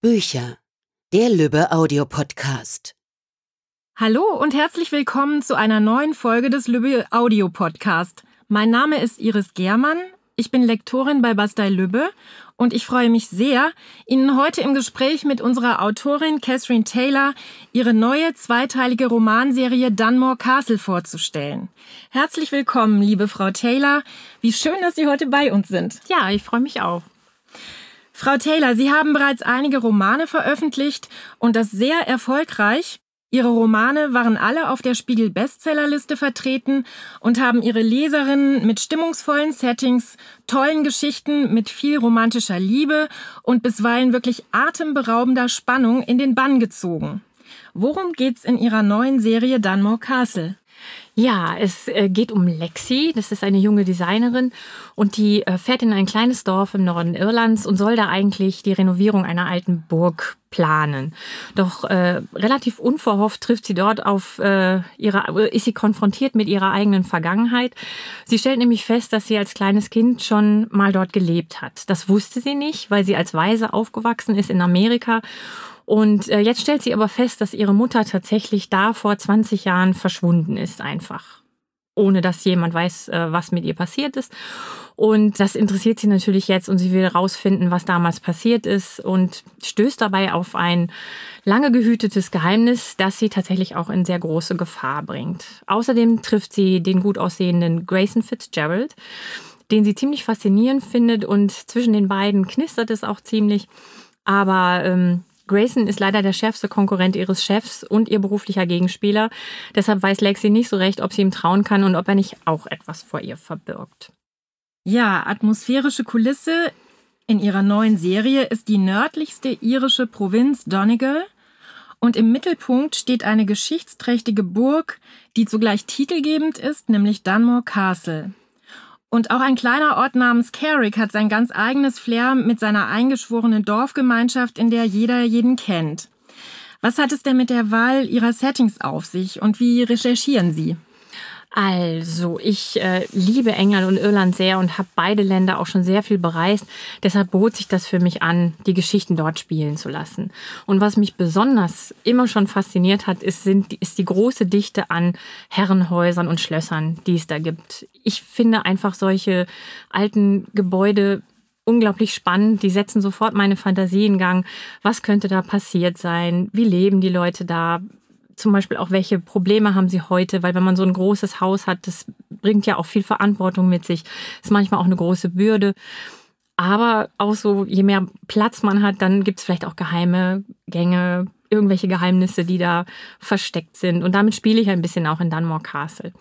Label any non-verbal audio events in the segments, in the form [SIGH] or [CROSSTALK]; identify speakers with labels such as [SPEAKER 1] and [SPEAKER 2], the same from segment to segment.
[SPEAKER 1] Bücher, der Lübbe Audiopodcast. Hallo und herzlich willkommen zu einer neuen Folge des Lübbe Audiopodcast. Mein Name ist Iris Germann, ich bin Lektorin bei Bastei Lübbe und ich freue mich sehr, Ihnen heute im Gespräch mit unserer Autorin Catherine Taylor ihre neue zweiteilige Romanserie Dunmore Castle vorzustellen. Herzlich willkommen, liebe Frau Taylor. Wie schön, dass Sie heute bei uns sind. Ja, ich freue mich auch. Frau Taylor, Sie haben bereits einige Romane veröffentlicht und das sehr erfolgreich. Ihre Romane waren alle auf der Spiegel Bestsellerliste vertreten und haben ihre Leserinnen mit stimmungsvollen Settings, tollen Geschichten, mit viel romantischer Liebe und bisweilen wirklich atemberaubender Spannung in den Bann gezogen. Worum geht's in Ihrer neuen Serie Dunmore Castle? Ja, es äh, geht um Lexi. Das ist eine junge Designerin
[SPEAKER 2] und die äh, fährt in ein kleines Dorf im Norden Irlands und soll da eigentlich die Renovierung einer alten Burg planen. Doch äh, relativ unverhofft trifft sie dort auf äh, ihre, äh, ist sie konfrontiert mit ihrer eigenen Vergangenheit. Sie stellt nämlich fest, dass sie als kleines Kind schon mal dort gelebt hat. Das wusste sie nicht, weil sie als Waise aufgewachsen ist in Amerika und äh, jetzt stellt sie aber fest, dass ihre Mutter tatsächlich da vor 20 Jahren verschwunden ist, einfach ohne dass jemand weiß, äh, was mit ihr passiert ist. Und das interessiert sie natürlich jetzt und sie will herausfinden, was damals passiert ist und stößt dabei auf ein lange gehütetes Geheimnis, das sie tatsächlich auch in sehr große Gefahr bringt. Außerdem trifft sie den gut aussehenden Grayson Fitzgerald, den sie ziemlich faszinierend findet und zwischen den beiden knistert es auch ziemlich. Aber ähm, Grayson ist leider der schärfste Konkurrent ihres Chefs und ihr beruflicher Gegenspieler. Deshalb weiß Lexi nicht so recht, ob sie ihm trauen kann und ob er nicht auch etwas vor ihr verbirgt.
[SPEAKER 1] Ja, atmosphärische Kulisse in ihrer neuen Serie ist die nördlichste irische Provinz Donegal. Und im Mittelpunkt steht eine geschichtsträchtige Burg, die zugleich titelgebend ist, nämlich Dunmore Castle. Und auch ein kleiner Ort namens Carrick hat sein ganz eigenes Flair mit seiner eingeschworenen Dorfgemeinschaft, in der jeder jeden kennt. Was hat es denn mit der Wahl Ihrer Settings auf sich und wie recherchieren Sie? Also, ich äh, liebe England und Irland sehr und
[SPEAKER 2] habe beide Länder auch schon sehr viel bereist. Deshalb bot sich das für mich an, die Geschichten dort spielen zu lassen. Und was mich besonders immer schon fasziniert hat, ist, sind, ist die große Dichte an Herrenhäusern und Schlössern, die es da gibt. Ich finde einfach solche alten Gebäude unglaublich spannend. Die setzen sofort meine Fantasie in Gang. Was könnte da passiert sein? Wie leben die Leute da? zum Beispiel auch, welche Probleme haben sie heute? Weil wenn man so ein großes Haus hat, das bringt ja auch viel Verantwortung mit sich. Ist manchmal auch eine große Bürde. Aber auch so, je mehr Platz man hat, dann gibt es vielleicht auch geheime Gänge, irgendwelche Geheimnisse, die da versteckt sind. Und damit spiele ich ein
[SPEAKER 1] bisschen auch in Dunmore Castle.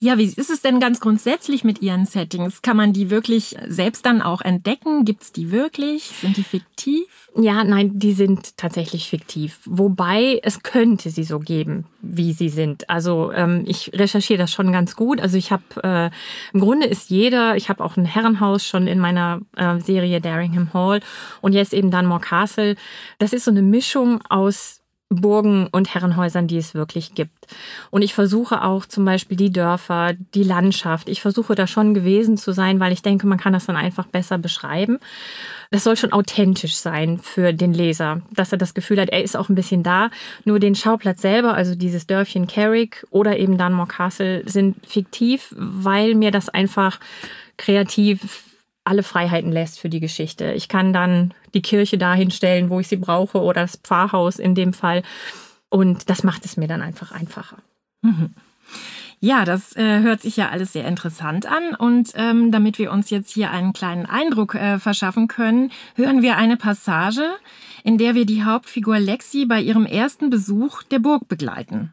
[SPEAKER 1] Ja, wie ist es denn ganz grundsätzlich mit Ihren Settings? Kann man die wirklich selbst dann auch entdecken? Gibt's die wirklich? Sind die fiktiv? Ja, nein, die sind tatsächlich fiktiv. Wobei es könnte sie so geben, wie
[SPEAKER 2] sie sind. Also ähm, ich recherchiere das schon ganz gut. Also ich habe, äh, im Grunde ist jeder, ich habe auch ein Herrenhaus schon in meiner äh, Serie Daringham Hall und jetzt eben Dunmore Castle. Das ist so eine Mischung aus Burgen und Herrenhäusern, die es wirklich gibt. Und ich versuche auch zum Beispiel die Dörfer, die Landschaft. Ich versuche da schon gewesen zu sein, weil ich denke, man kann das dann einfach besser beschreiben. Das soll schon authentisch sein für den Leser, dass er das Gefühl hat, er ist auch ein bisschen da. Nur den Schauplatz selber, also dieses Dörfchen Carrick oder eben Dunmore Castle, sind fiktiv, weil mir das einfach kreativ alle Freiheiten lässt für die Geschichte. Ich kann dann die Kirche dahin stellen, wo ich sie brauche, oder das Pfarrhaus in dem Fall. Und das macht es mir dann einfach einfacher.
[SPEAKER 1] Mhm. Ja, das äh, hört sich ja alles sehr interessant an. Und ähm, damit wir uns jetzt hier einen kleinen Eindruck äh, verschaffen können, hören wir eine Passage, in der wir die Hauptfigur Lexi bei ihrem ersten Besuch der Burg begleiten.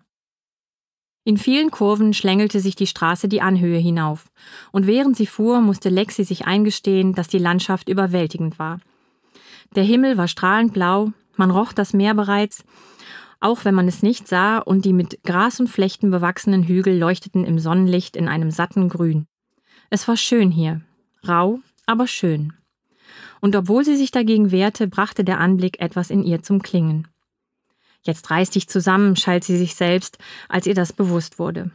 [SPEAKER 2] In vielen Kurven schlängelte sich die Straße die Anhöhe hinauf, und während sie fuhr, musste Lexi sich eingestehen, dass die Landschaft überwältigend war. Der Himmel war strahlend blau, man roch das Meer bereits, auch wenn man es nicht sah, und die mit Gras und Flechten bewachsenen Hügel leuchteten im Sonnenlicht in einem satten Grün. Es war schön hier, rau, aber schön. Und obwohl sie sich dagegen wehrte, brachte der Anblick etwas in ihr zum Klingen. Jetzt reiß dich zusammen, schalt sie sich selbst, als ihr das bewusst wurde.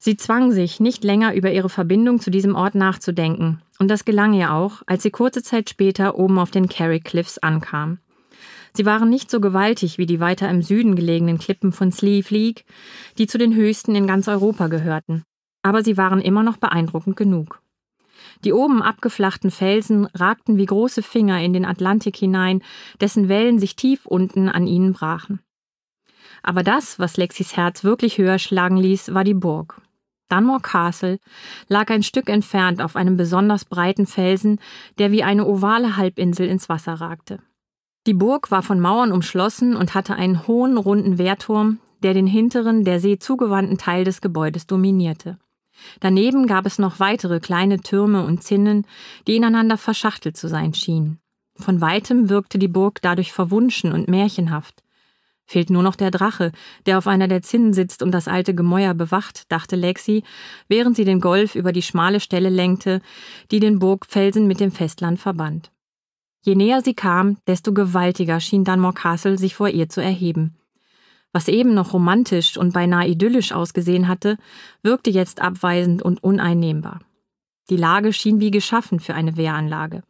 [SPEAKER 2] Sie zwang sich, nicht länger über ihre Verbindung zu diesem Ort nachzudenken, und das gelang ihr auch, als sie kurze Zeit später oben auf den Carrie Cliffs ankam. Sie waren nicht so gewaltig wie die weiter im Süden gelegenen Klippen von Slieve League, die zu den höchsten in ganz Europa gehörten, aber sie waren immer noch beeindruckend genug. Die oben abgeflachten Felsen ragten wie große Finger in den Atlantik hinein, dessen Wellen sich tief unten an ihnen brachen. Aber das, was Lexis Herz wirklich höher schlagen ließ, war die Burg. Dunmore Castle lag ein Stück entfernt auf einem besonders breiten Felsen, der wie eine ovale Halbinsel ins Wasser ragte. Die Burg war von Mauern umschlossen und hatte einen hohen, runden Wehrturm, der den hinteren, der See zugewandten Teil des Gebäudes dominierte. Daneben gab es noch weitere kleine Türme und Zinnen, die ineinander verschachtelt zu sein schienen. Von weitem wirkte die Burg dadurch verwunschen und märchenhaft. Fehlt nur noch der Drache, der auf einer der Zinnen sitzt und das alte Gemäuer bewacht, dachte Lexi, während sie den Golf über die schmale Stelle lenkte, die den Burgfelsen mit dem Festland verband. Je näher sie kam, desto gewaltiger schien Dunmore Castle sich vor ihr zu erheben. Was eben noch romantisch und beinahe idyllisch ausgesehen hatte, wirkte jetzt abweisend und uneinnehmbar. Die Lage schien wie geschaffen für eine Wehranlage.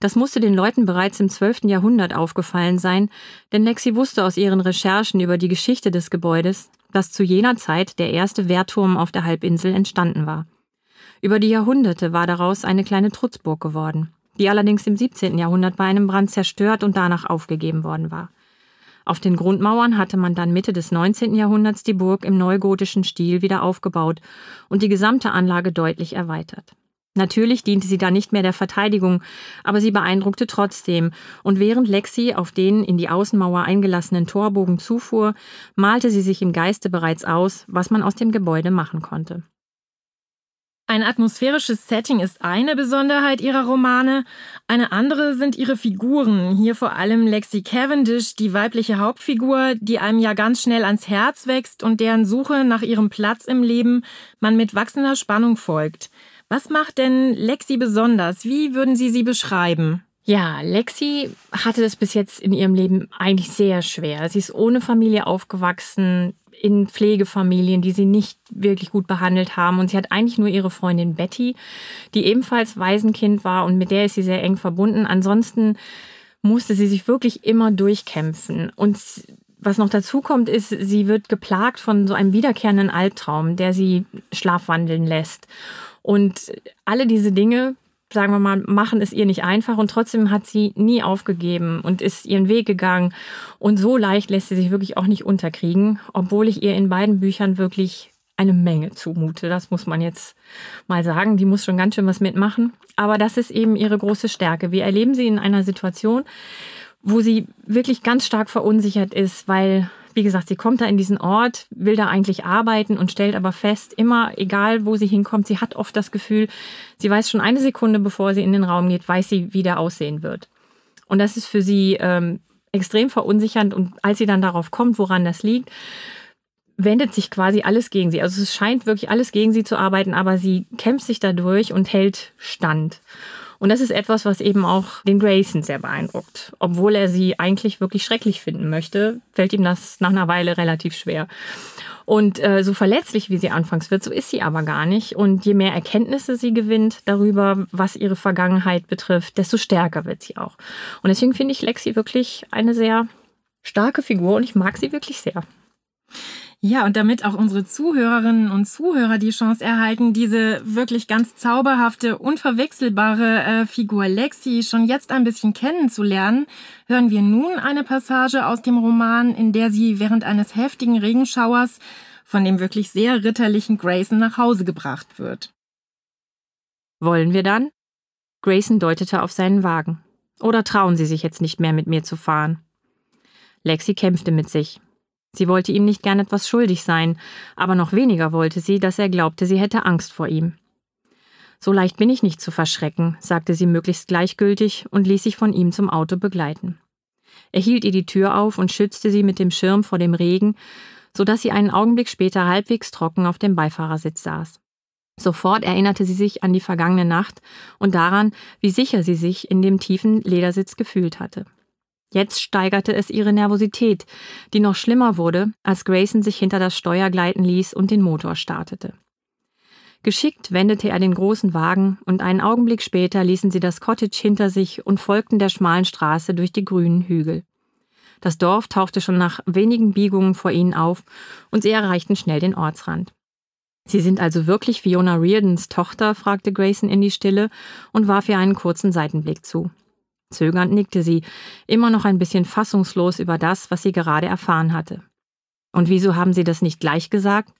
[SPEAKER 2] Das musste den Leuten bereits im 12. Jahrhundert aufgefallen sein, denn Lexi wusste aus ihren Recherchen über die Geschichte des Gebäudes, dass zu jener Zeit der erste Wehrturm auf der Halbinsel entstanden war. Über die Jahrhunderte war daraus eine kleine Trutzburg geworden, die allerdings im 17. Jahrhundert bei einem Brand zerstört und danach aufgegeben worden war. Auf den Grundmauern hatte man dann Mitte des 19. Jahrhunderts die Burg im neugotischen Stil wieder aufgebaut und die gesamte Anlage deutlich erweitert. Natürlich diente sie dann nicht mehr der Verteidigung, aber sie beeindruckte trotzdem, und während Lexi auf den in die Außenmauer eingelassenen Torbogen zufuhr, malte sie sich im Geiste bereits aus, was man aus dem Gebäude machen konnte.
[SPEAKER 1] Ein atmosphärisches Setting ist eine Besonderheit ihrer Romane, eine andere sind ihre Figuren, hier vor allem Lexi Cavendish, die weibliche Hauptfigur, die einem ja ganz schnell ans Herz wächst und deren Suche nach ihrem Platz im Leben man mit wachsender Spannung folgt. Was macht denn Lexi besonders? Wie würden Sie sie beschreiben? Ja, Lexi hatte es bis
[SPEAKER 2] jetzt in ihrem Leben eigentlich sehr schwer. Sie ist ohne Familie aufgewachsen, in Pflegefamilien, die sie nicht wirklich gut behandelt haben. Und sie hat eigentlich nur ihre Freundin Betty, die ebenfalls Waisenkind war und mit der ist sie sehr eng verbunden. Ansonsten musste sie sich wirklich immer durchkämpfen. Und was noch dazu kommt, ist, sie wird geplagt von so einem wiederkehrenden Albtraum, der sie schlafwandeln lässt. Und alle diese Dinge, sagen wir mal, machen es ihr nicht einfach und trotzdem hat sie nie aufgegeben und ist ihren Weg gegangen. Und so leicht lässt sie sich wirklich auch nicht unterkriegen, obwohl ich ihr in beiden Büchern wirklich eine Menge zumute. Das muss man jetzt mal sagen. Die muss schon ganz schön was mitmachen. Aber das ist eben ihre große Stärke. Wir erleben sie in einer Situation, wo sie wirklich ganz stark verunsichert ist, weil wie gesagt, sie kommt da in diesen Ort, will da eigentlich arbeiten und stellt aber fest, immer, egal wo sie hinkommt, sie hat oft das Gefühl, sie weiß schon eine Sekunde, bevor sie in den Raum geht, weiß sie, wie der aussehen wird. Und das ist für sie ähm, extrem verunsichernd. Und als sie dann darauf kommt, woran das liegt, wendet sich quasi alles gegen sie. Also es scheint wirklich alles gegen sie zu arbeiten, aber sie kämpft sich dadurch und hält stand. Und das ist etwas, was eben auch den Grayson sehr beeindruckt. Obwohl er sie eigentlich wirklich schrecklich finden möchte, fällt ihm das nach einer Weile relativ schwer. Und äh, so verletzlich, wie sie anfangs wird, so ist sie aber gar nicht. Und je mehr Erkenntnisse sie gewinnt darüber, was ihre Vergangenheit betrifft, desto stärker wird sie auch. Und deswegen finde ich Lexi wirklich eine sehr starke Figur und ich mag sie wirklich sehr.
[SPEAKER 1] Ja, und damit auch unsere Zuhörerinnen und Zuhörer die Chance erhalten, diese wirklich ganz zauberhafte, unverwechselbare äh, Figur Lexi schon jetzt ein bisschen kennenzulernen, hören wir nun eine Passage aus dem Roman, in der sie während eines heftigen Regenschauers von dem wirklich sehr ritterlichen Grayson nach Hause gebracht wird.
[SPEAKER 2] Wollen wir dann? Grayson deutete auf seinen Wagen. Oder trauen Sie sich jetzt nicht mehr mit mir zu fahren? Lexi kämpfte mit sich. Sie wollte ihm nicht gern etwas schuldig sein, aber noch weniger wollte sie, dass er glaubte, sie hätte Angst vor ihm. So leicht bin ich nicht zu verschrecken, sagte sie möglichst gleichgültig und ließ sich von ihm zum Auto begleiten. Er hielt ihr die Tür auf und schützte sie mit dem Schirm vor dem Regen, so dass sie einen Augenblick später halbwegs trocken auf dem Beifahrersitz saß. Sofort erinnerte sie sich an die vergangene Nacht und daran, wie sicher sie sich in dem tiefen Ledersitz gefühlt hatte. Jetzt steigerte es ihre Nervosität, die noch schlimmer wurde, als Grayson sich hinter das Steuer gleiten ließ und den Motor startete. Geschickt wendete er den großen Wagen und einen Augenblick später ließen sie das Cottage hinter sich und folgten der schmalen Straße durch die grünen Hügel. Das Dorf tauchte schon nach wenigen Biegungen vor ihnen auf und sie erreichten schnell den Ortsrand. Sie sind also wirklich Fiona Reardons Tochter? fragte Grayson in die Stille und warf ihr einen kurzen Seitenblick zu. Zögernd nickte sie, immer noch ein bisschen fassungslos über das, was sie gerade erfahren hatte. Und wieso haben Sie das nicht gleich gesagt?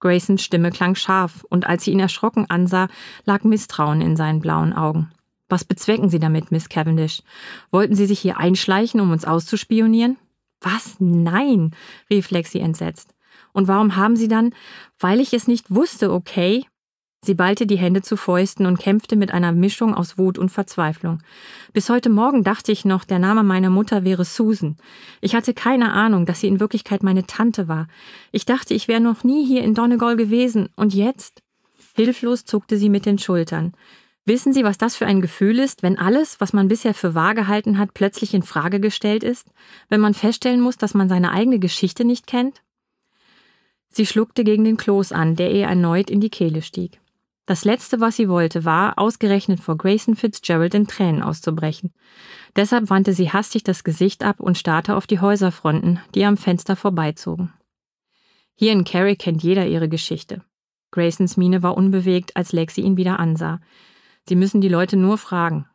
[SPEAKER 2] Graysons Stimme klang scharf, und als sie ihn erschrocken ansah, lag Misstrauen in seinen blauen Augen. Was bezwecken Sie damit, Miss Cavendish? Wollten Sie sich hier einschleichen, um uns auszuspionieren? Was? Nein, rief Lexi entsetzt. Und warum haben Sie dann, weil ich es nicht wusste, okay? Sie ballte die Hände zu Fäusten und kämpfte mit einer Mischung aus Wut und Verzweiflung. Bis heute Morgen dachte ich noch, der Name meiner Mutter wäre Susan. Ich hatte keine Ahnung, dass sie in Wirklichkeit meine Tante war. Ich dachte, ich wäre noch nie hier in Donegal gewesen. Und jetzt? Hilflos zuckte sie mit den Schultern. Wissen Sie, was das für ein Gefühl ist, wenn alles, was man bisher für wahr gehalten hat, plötzlich in Frage gestellt ist? Wenn man feststellen muss, dass man seine eigene Geschichte nicht kennt? Sie schluckte gegen den Kloß an, der ihr erneut in die Kehle stieg. Das Letzte, was sie wollte, war, ausgerechnet vor Grayson Fitzgerald in Tränen auszubrechen. Deshalb wandte sie hastig das Gesicht ab und starrte auf die Häuserfronten, die am Fenster vorbeizogen. Hier in Kerry kennt jeder ihre Geschichte. Graysons Miene war unbewegt, als Lexi ihn wieder ansah. Sie müssen die Leute nur fragen.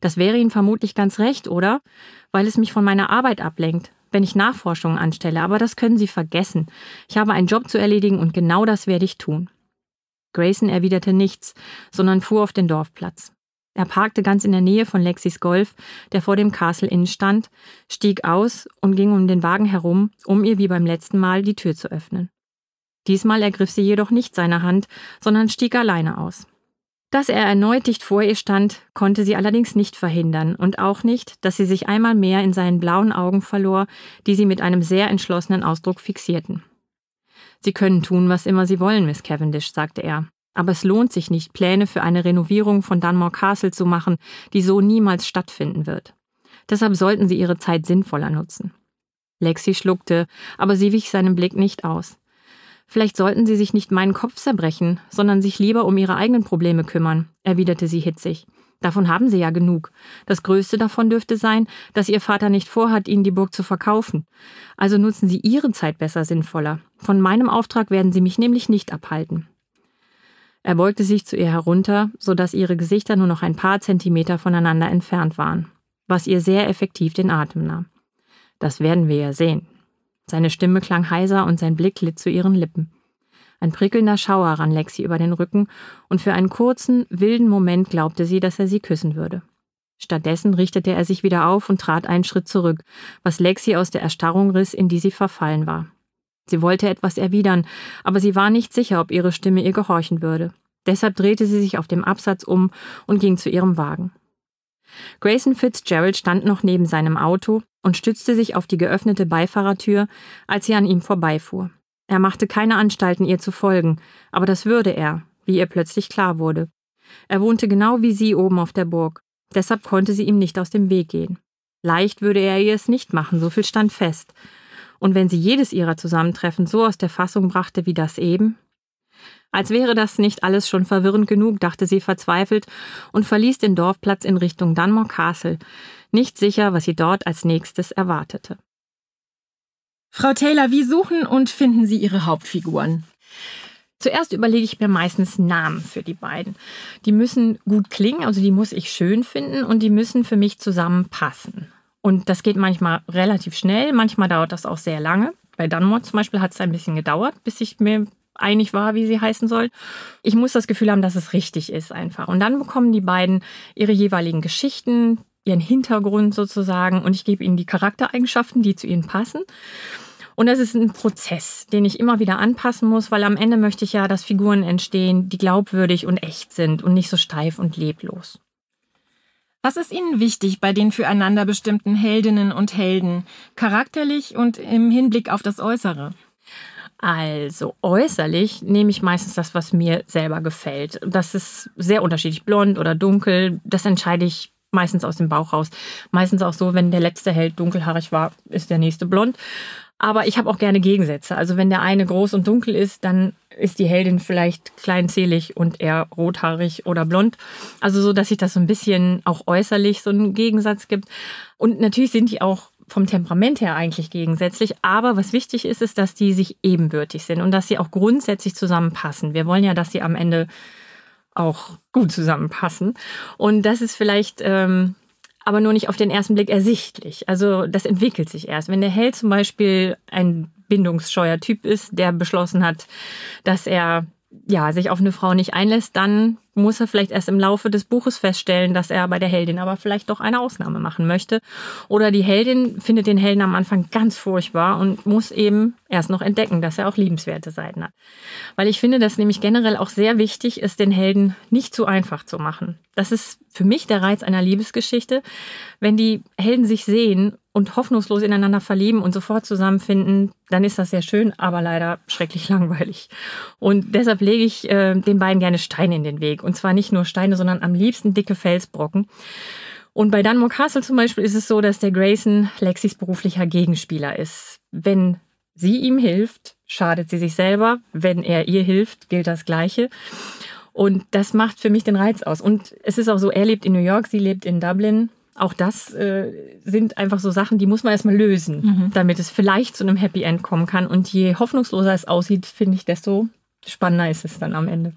[SPEAKER 2] Das wäre ihnen vermutlich ganz recht, oder? Weil es mich von meiner Arbeit ablenkt, wenn ich Nachforschungen anstelle, aber das können Sie vergessen. Ich habe einen Job zu erledigen und genau das werde ich tun. Grayson erwiderte nichts, sondern fuhr auf den Dorfplatz. Er parkte ganz in der Nähe von Lexis Golf, der vor dem Castle Inn stand, stieg aus und ging um den Wagen herum, um ihr wie beim letzten Mal die Tür zu öffnen. Diesmal ergriff sie jedoch nicht seine Hand, sondern stieg alleine aus. Dass er erneut dicht vor ihr stand, konnte sie allerdings nicht verhindern und auch nicht, dass sie sich einmal mehr in seinen blauen Augen verlor, die sie mit einem sehr entschlossenen Ausdruck fixierten. Sie können tun, was immer Sie wollen, Miss Cavendish, sagte er. Aber es lohnt sich nicht, Pläne für eine Renovierung von Dunmore Castle zu machen, die so niemals stattfinden wird. Deshalb sollten Sie Ihre Zeit sinnvoller nutzen. Lexi schluckte, aber sie wich seinem Blick nicht aus. Vielleicht sollten Sie sich nicht meinen Kopf zerbrechen, sondern sich lieber um Ihre eigenen Probleme kümmern, erwiderte sie hitzig. Davon haben sie ja genug. Das Größte davon dürfte sein, dass ihr Vater nicht vorhat, ihnen die Burg zu verkaufen. Also nutzen sie ihre Zeit besser sinnvoller. Von meinem Auftrag werden sie mich nämlich nicht abhalten. Er beugte sich zu ihr herunter, sodass ihre Gesichter nur noch ein paar Zentimeter voneinander entfernt waren, was ihr sehr effektiv den Atem nahm. Das werden wir ja sehen. Seine Stimme klang heiser und sein Blick litt zu ihren Lippen. Ein prickelnder Schauer ran Lexi über den Rücken, und für einen kurzen, wilden Moment glaubte sie, dass er sie küssen würde. Stattdessen richtete er sich wieder auf und trat einen Schritt zurück, was Lexi aus der Erstarrung riss, in die sie verfallen war. Sie wollte etwas erwidern, aber sie war nicht sicher, ob ihre Stimme ihr gehorchen würde. Deshalb drehte sie sich auf dem Absatz um und ging zu ihrem Wagen. Grayson Fitzgerald stand noch neben seinem Auto und stützte sich auf die geöffnete Beifahrertür, als sie an ihm vorbeifuhr. Er machte keine Anstalten, ihr zu folgen, aber das würde er, wie ihr plötzlich klar wurde. Er wohnte genau wie sie oben auf der Burg, deshalb konnte sie ihm nicht aus dem Weg gehen. Leicht würde er ihr es nicht machen, so viel stand fest. Und wenn sie jedes ihrer Zusammentreffen so aus der Fassung brachte wie das eben? Als wäre das nicht alles schon verwirrend genug, dachte sie verzweifelt und verließ den Dorfplatz in Richtung Dunmore Castle, nicht sicher, was sie dort als nächstes erwartete. Frau Taylor, wie suchen und finden Sie Ihre Hauptfiguren? Zuerst überlege ich mir meistens Namen für die beiden. Die müssen gut klingen, also die muss ich schön finden und die müssen für mich zusammenpassen. Und das geht manchmal relativ schnell, manchmal dauert das auch sehr lange. Bei Dunmore zum Beispiel hat es ein bisschen gedauert, bis ich mir einig war, wie sie heißen soll. Ich muss das Gefühl haben, dass es richtig ist einfach. Und dann bekommen die beiden ihre jeweiligen Geschichten, ihren Hintergrund sozusagen und ich gebe ihnen die Charaktereigenschaften, die zu ihnen passen. Und das ist ein Prozess, den ich immer wieder anpassen muss, weil am Ende möchte ich ja, dass Figuren entstehen, die glaubwürdig und echt sind und nicht so steif und leblos.
[SPEAKER 1] Was ist Ihnen wichtig bei den füreinander bestimmten Heldinnen und Helden, charakterlich und im Hinblick auf das Äußere? Also
[SPEAKER 2] äußerlich nehme ich meistens das, was mir selber gefällt. Das ist sehr unterschiedlich, blond oder dunkel. Das entscheide ich meistens aus dem Bauch raus. Meistens auch so, wenn der letzte Held dunkelhaarig war, ist der nächste blond. Aber ich habe auch gerne Gegensätze. Also wenn der eine groß und dunkel ist, dann ist die Heldin vielleicht kleinzählig und eher rothaarig oder blond. Also so, dass sich das so ein bisschen auch äußerlich so einen Gegensatz gibt. Und natürlich sind die auch vom Temperament her eigentlich gegensätzlich. Aber was wichtig ist, ist, dass die sich ebenbürtig sind und dass sie auch grundsätzlich zusammenpassen. Wir wollen ja, dass sie am Ende auch gut zusammenpassen. Und das ist vielleicht ähm, aber nur nicht auf den ersten Blick ersichtlich. Also das entwickelt sich erst. Wenn der Held zum Beispiel ein bindungsscheuer Typ ist, der beschlossen hat, dass er ja, sich auf eine Frau nicht einlässt, dann muss er vielleicht erst im Laufe des Buches feststellen, dass er bei der Heldin aber vielleicht doch eine Ausnahme machen möchte. Oder die Heldin findet den Helden am Anfang ganz furchtbar und muss eben erst noch entdecken, dass er auch liebenswerte Seiten hat. Weil ich finde, dass nämlich generell auch sehr wichtig ist, den Helden nicht zu einfach zu machen. Das ist für mich der Reiz einer Liebesgeschichte, wenn die Helden sich sehen und hoffnungslos ineinander verlieben und sofort zusammenfinden, dann ist das sehr schön, aber leider schrecklich langweilig. Und deshalb lege ich äh, den beiden gerne Steine in den Weg und zwar nicht nur Steine, sondern am liebsten dicke Felsbrocken. Und bei Dunmore Castle zum Beispiel ist es so, dass der Grayson Lexis beruflicher Gegenspieler ist. Wenn sie ihm hilft, schadet sie sich selber. Wenn er ihr hilft, gilt das Gleiche. Und das macht für mich den Reiz aus. Und es ist auch so, er lebt in New York, sie lebt in Dublin. Auch das äh, sind einfach so Sachen, die muss man erstmal lösen, mhm. damit es vielleicht zu einem Happy End kommen kann. Und je hoffnungsloser es aussieht, finde ich, desto spannender ist es dann am Ende.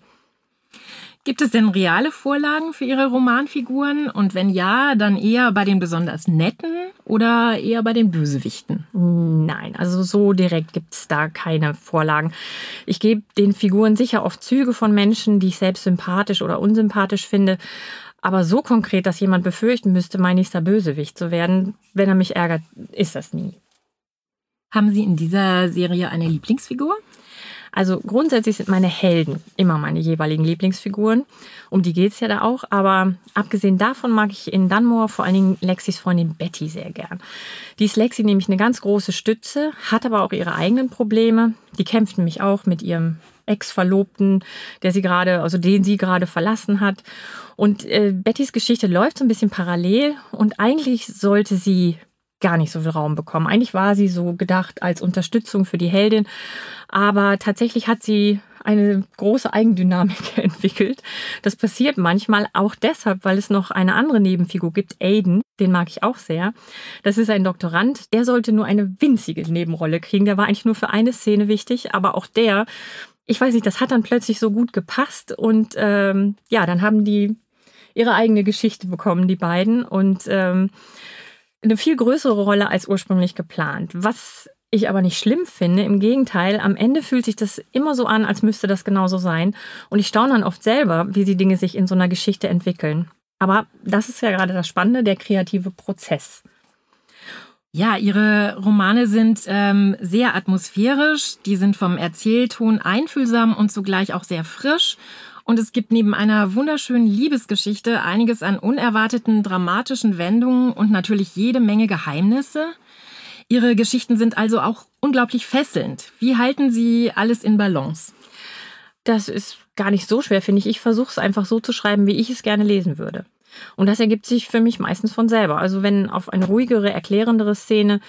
[SPEAKER 1] Gibt es denn reale Vorlagen für Ihre Romanfiguren? Und wenn ja, dann eher bei den besonders netten oder eher bei den Bösewichten? Nein, also so direkt gibt es da keine Vorlagen.
[SPEAKER 2] Ich gebe den Figuren sicher oft Züge von Menschen, die ich selbst sympathisch oder unsympathisch finde. Aber so konkret, dass jemand befürchten müsste, mein nächster Bösewicht zu werden, wenn er mich ärgert, ist das nie. Haben Sie in dieser Serie eine Lieblingsfigur? Also grundsätzlich sind meine Helden immer meine jeweiligen Lieblingsfiguren. Um die geht's ja da auch. Aber abgesehen davon mag ich in Dunmore vor allen Dingen Lexis Freundin Betty sehr gern. Die ist Lexi nämlich eine ganz große Stütze, hat aber auch ihre eigenen Probleme. Die kämpft nämlich auch mit ihrem Ex-Verlobten, der sie gerade, also den sie gerade verlassen hat. Und äh, Bettys Geschichte läuft so ein bisschen parallel und eigentlich sollte sie gar nicht so viel Raum bekommen. Eigentlich war sie so gedacht als Unterstützung für die Heldin, aber tatsächlich hat sie eine große Eigendynamik [LAUGHS] entwickelt. Das passiert manchmal auch deshalb, weil es noch eine andere Nebenfigur gibt, Aiden, den mag ich auch sehr. Das ist ein Doktorand, der sollte nur eine winzige Nebenrolle kriegen. Der war eigentlich nur für eine Szene wichtig, aber auch der, ich weiß nicht, das hat dann plötzlich so gut gepasst und ähm, ja, dann haben die ihre eigene Geschichte bekommen, die beiden. Und ähm, eine viel größere Rolle als ursprünglich geplant. Was ich aber nicht schlimm finde. Im Gegenteil, am Ende fühlt sich das immer so an, als müsste das genauso sein. Und ich staune dann oft selber, wie die Dinge sich in so einer Geschichte entwickeln. Aber das ist ja gerade das Spannende, der kreative Prozess.
[SPEAKER 1] Ja, ihre Romane sind ähm, sehr atmosphärisch, die sind vom Erzählton einfühlsam und zugleich auch sehr frisch. Und es gibt neben einer wunderschönen Liebesgeschichte einiges an unerwarteten, dramatischen Wendungen und natürlich jede Menge Geheimnisse. Ihre Geschichten sind also auch unglaublich fesselnd. Wie halten Sie alles in Balance? Das ist gar nicht so schwer, finde ich. Ich versuche es einfach so zu schreiben, wie ich es gerne
[SPEAKER 2] lesen würde. Und das ergibt sich für mich meistens von selber. Also wenn auf eine ruhigere, erklärendere Szene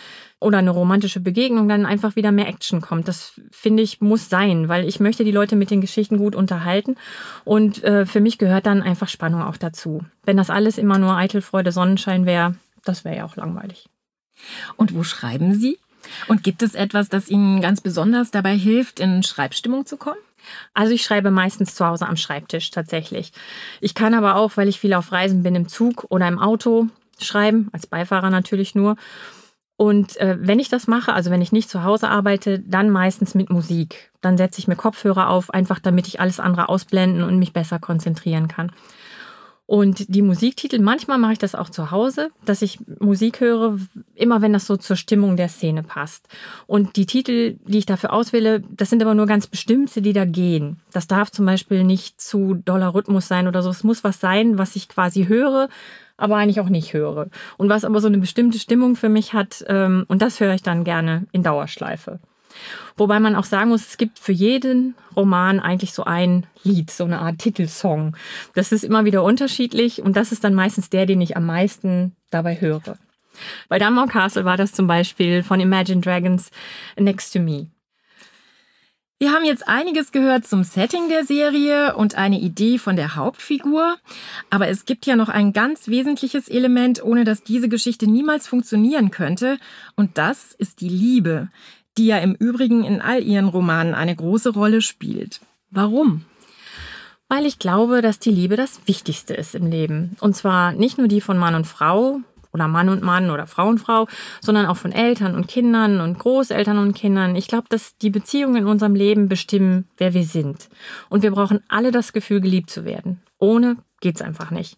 [SPEAKER 2] oder eine romantische Begegnung dann einfach wieder mehr Action kommt. Das finde ich muss sein, weil ich möchte die Leute mit den Geschichten gut unterhalten und äh, für mich gehört dann einfach Spannung auch dazu. Wenn das alles immer nur Eitelfreude, Sonnenschein wäre, das wäre ja auch langweilig. Und wo schreiben Sie? Und gibt es etwas, das Ihnen ganz besonders dabei hilft, in Schreibstimmung zu kommen? Also ich schreibe meistens zu Hause am Schreibtisch tatsächlich. Ich kann aber auch, weil ich viel auf Reisen bin, im Zug oder im Auto schreiben, als Beifahrer natürlich nur. Und äh, wenn ich das mache, also wenn ich nicht zu Hause arbeite, dann meistens mit Musik. Dann setze ich mir Kopfhörer auf, einfach damit ich alles andere ausblenden und mich besser konzentrieren kann. Und die Musiktitel, manchmal mache ich das auch zu Hause, dass ich Musik höre, immer wenn das so zur Stimmung der Szene passt. Und die Titel, die ich dafür auswähle, das sind aber nur ganz bestimmte, die da gehen. Das darf zum Beispiel nicht zu doller Rhythmus sein oder so. Es muss was sein, was ich quasi höre, aber eigentlich auch nicht höre. Und was aber so eine bestimmte Stimmung für mich hat, ähm, und das höre ich dann gerne in Dauerschleife. Wobei man auch sagen muss, es gibt für jeden Roman eigentlich so ein Lied, so eine Art Titelsong. Das ist immer wieder unterschiedlich und das ist dann meistens der, den ich am meisten dabei höre. Bei Dunmore Castle war
[SPEAKER 1] das zum Beispiel von Imagine Dragons Next to Me. Wir haben jetzt einiges gehört zum Setting der Serie und eine Idee von der Hauptfigur, aber es gibt ja noch ein ganz wesentliches Element, ohne das diese Geschichte niemals funktionieren könnte, und das ist die Liebe die ja im Übrigen in all ihren Romanen eine große Rolle spielt. Warum? Weil ich glaube, dass die Liebe das Wichtigste ist
[SPEAKER 2] im Leben. Und zwar nicht nur die von Mann und Frau oder Mann und Mann oder Frau und Frau, sondern auch von Eltern und Kindern und Großeltern und Kindern. Ich glaube, dass die Beziehungen in unserem Leben bestimmen, wer wir sind. Und wir brauchen alle das Gefühl, geliebt zu werden. Ohne es einfach nicht.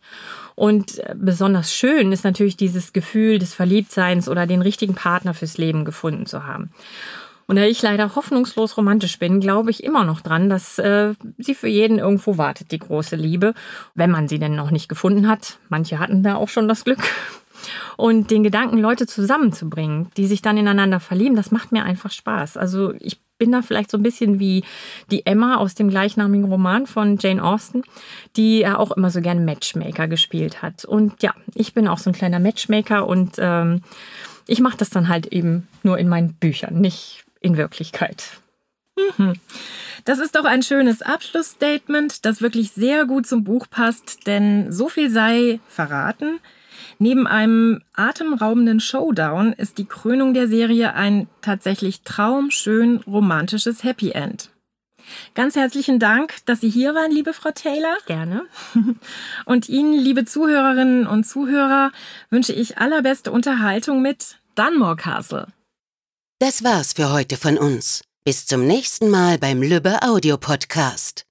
[SPEAKER 2] Und äh, besonders schön ist natürlich dieses Gefühl des Verliebtseins oder den richtigen Partner fürs Leben gefunden zu haben. Und da ich leider hoffnungslos romantisch bin, glaube ich immer noch dran, dass äh, sie für jeden irgendwo wartet, die große Liebe, wenn man sie denn noch nicht gefunden hat. Manche hatten da auch schon das Glück. Und den Gedanken, Leute zusammenzubringen, die sich dann ineinander verlieben, das macht mir einfach Spaß. Also ich bin da vielleicht so ein bisschen wie die Emma aus dem gleichnamigen Roman von Jane Austen, die ja auch immer so gerne Matchmaker gespielt hat. Und ja, ich bin auch so ein kleiner Matchmaker und ähm, ich mache das dann halt eben nur in meinen Büchern, nicht in Wirklichkeit.
[SPEAKER 1] Mhm. Das ist doch ein schönes Abschlussstatement, das wirklich sehr gut zum Buch passt, denn so viel sei verraten. Neben einem atemraubenden Showdown ist die Krönung der Serie ein tatsächlich traumschön romantisches Happy End. Ganz herzlichen Dank, dass Sie hier waren, liebe Frau Taylor. Gerne. [LAUGHS] Und Ihnen, liebe Zuhörerinnen und Zuhörer, wünsche ich allerbeste Unterhaltung mit Dunmore Castle. Das war's für heute von uns. Bis zum nächsten Mal beim Lübbe Audio Podcast.